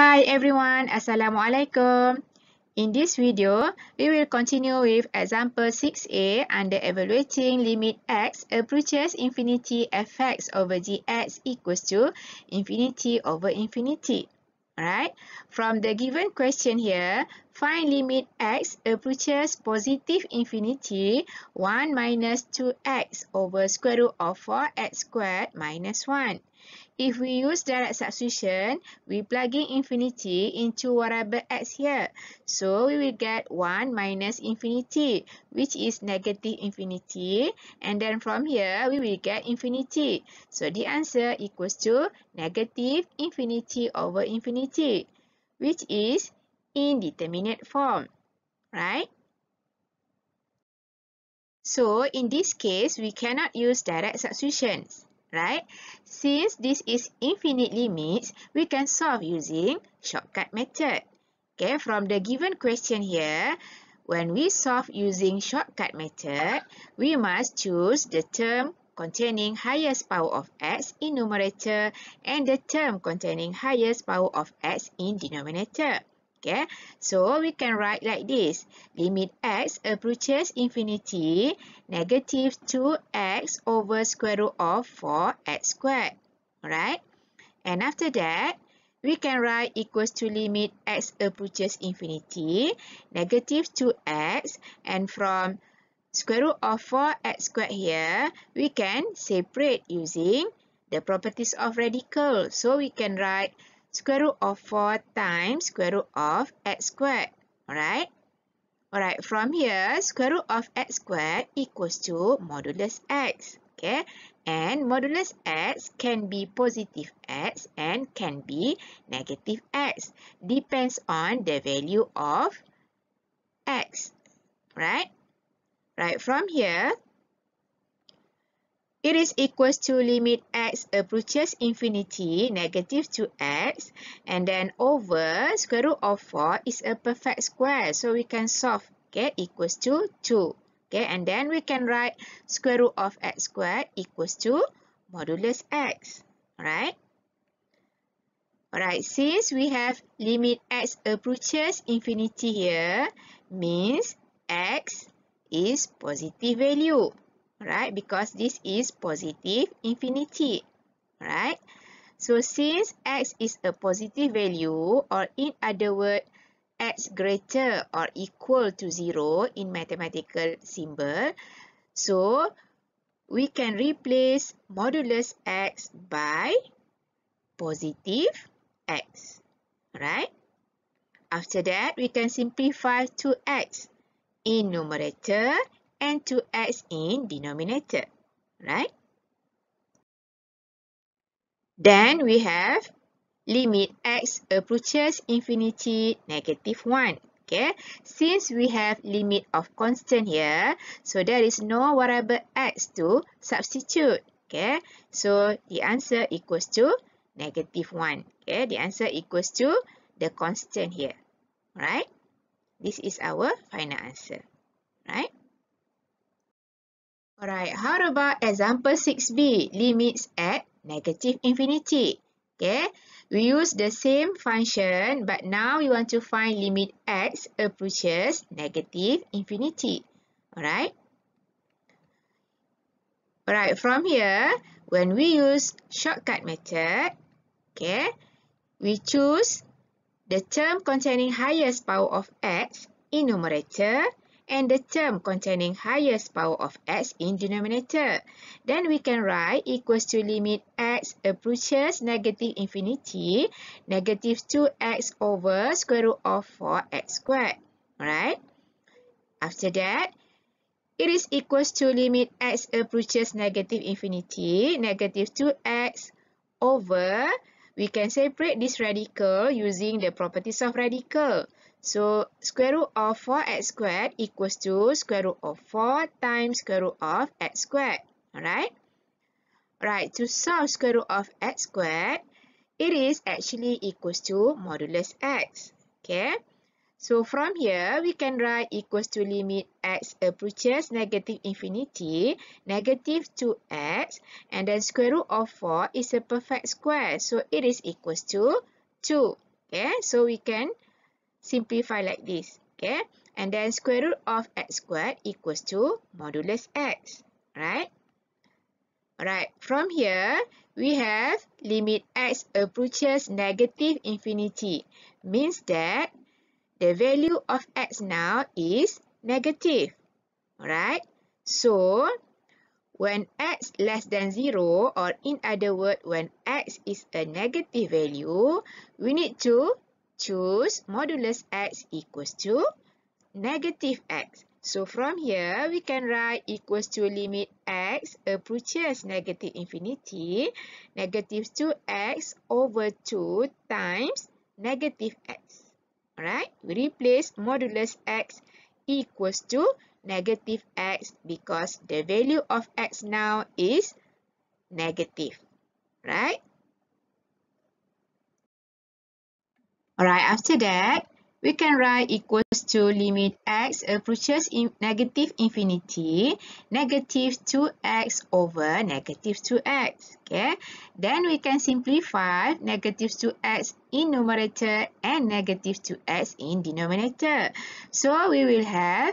Hi everyone, Assalamualaikum. In this video, we will continue with example 6a under evaluating limit x approaches infinity fx over dx equals to infinity over infinity. Alright, from the given question here, find limit x approaches positive infinity 1 minus 2x over square root of 4x squared minus 1. If we use direct substitution, we plug in infinity into whatever x here. So we will get 1 minus infinity, which is negative infinity. And then from here, we will get infinity. So the answer equals to negative infinity over infinity, which is indeterminate form, right? So in this case, we cannot use direct substitutions right? Since this is infinite limits, we can solve using shortcut method. Okay, from the given question here, when we solve using shortcut method, we must choose the term containing highest power of x in numerator and the term containing highest power of x in denominator. Okay. Ya. So, we can write like this. Limit x approaches infinity negative 2x over square root of 4x squared. Alright. And after that, we can write equals to limit x approaches infinity negative 2x and from square root of 4x squared here, we can separate using the properties of radical. So, we can write square root of 4 times square root of x squared. Alright? Alright, from here, square root of x squared equals to modulus x. Okay? And modulus x can be positive x and can be negative x. Depends on the value of x. Right? Right, from here, it is equals to limit x approaches infinity, negative 2x, and then over square root of 4 is a perfect square, so we can solve, okay, equals to 2. Okay, and then we can write square root of x squared equals to modulus x, alright? Alright, since we have limit x approaches infinity here, means x is positive value. right? Because this is positive infinity, right? So since x is a positive value, or in other word, x greater or equal to zero in mathematical symbol, so we can replace modulus x by positive x, right? After that, we can simplify to x in numerator and 2x in denominator, right? Then we have limit x approaches infinity negative 1. Okay, since we have limit of constant here, so there is no variable x to substitute. Okay, so the answer equals to negative 1. Okay, the answer equals to the constant here. Right? This is our final answer. Right? Alright, how about example 6b, limits at negative infinity. Okay, we use the same function, but now we want to find limit x approaches negative infinity. Alright. Alright, from here, when we use shortcut method, okay, we choose the term containing highest power of x in numerator and the term containing highest power of x in denominator. Then we can write equals to limit x approaches negative infinity, negative 2x over square root of 4x squared. Alright. After that, it is equals to limit x approaches negative infinity, negative 2x over, we can separate this radical using the properties of radical. So square root of 4x squared equals to square root of 4 times square root of x squared. Alright? Right, to solve square root of x squared, it is actually equals to modulus x. Okay? So from here, we can write equals to limit x approaches negative infinity, negative 2x, and then square root of 4 is a perfect square. So it is equals to 2. Okay? So we can write simplify like this. Okay. And then square root of x squared equals to modulus x. Right. Alright. From here, we have limit x approaches negative infinity. Means that the value of x now is negative. Alright. So, when x less than 0 or in other words, when x is a negative value, we need to choose modulus x equals to negative x. So from here, we can write equals to limit x approaches negative infinity, negative 2x over 2 times negative x. Alright, we replace modulus x equals to negative x because the value of x now is negative. Right? Alright, after that, we can write equals to limit x approaches in negative infinity, negative 2x over negative 2x. Okay, then we can simplify negative 2x in numerator and negative 2x in denominator. So we will have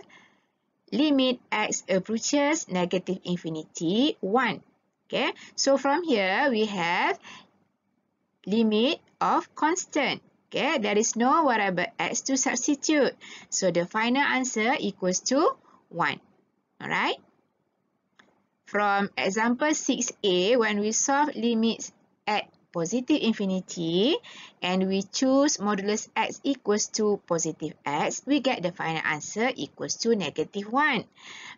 limit x approaches negative infinity 1. Okay, so from here we have limit of constant. Okay, there is no variable x to substitute. So, the final answer equals to 1. Alright? From example 6a, when we solve limits at positive infinity and we choose modulus x equals to positive x, we get the final answer equals to negative 1.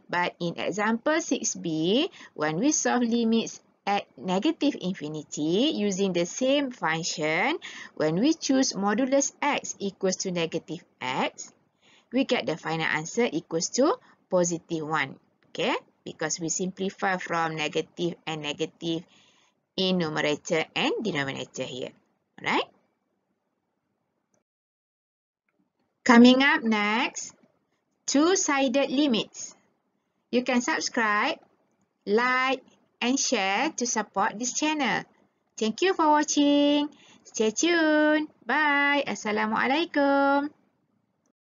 But in example 6b, when we solve limits at negative infinity using the same function, when we choose modulus x equals to negative x, we get the final answer equals to positive 1. Okay, because we simplify from negative and negative in numerator and denominator here. Alright. Coming up next, two-sided limits. You can subscribe, like, and share to support this channel. Thank you for watching. Stay tuned. Bye. Assalamualaikum.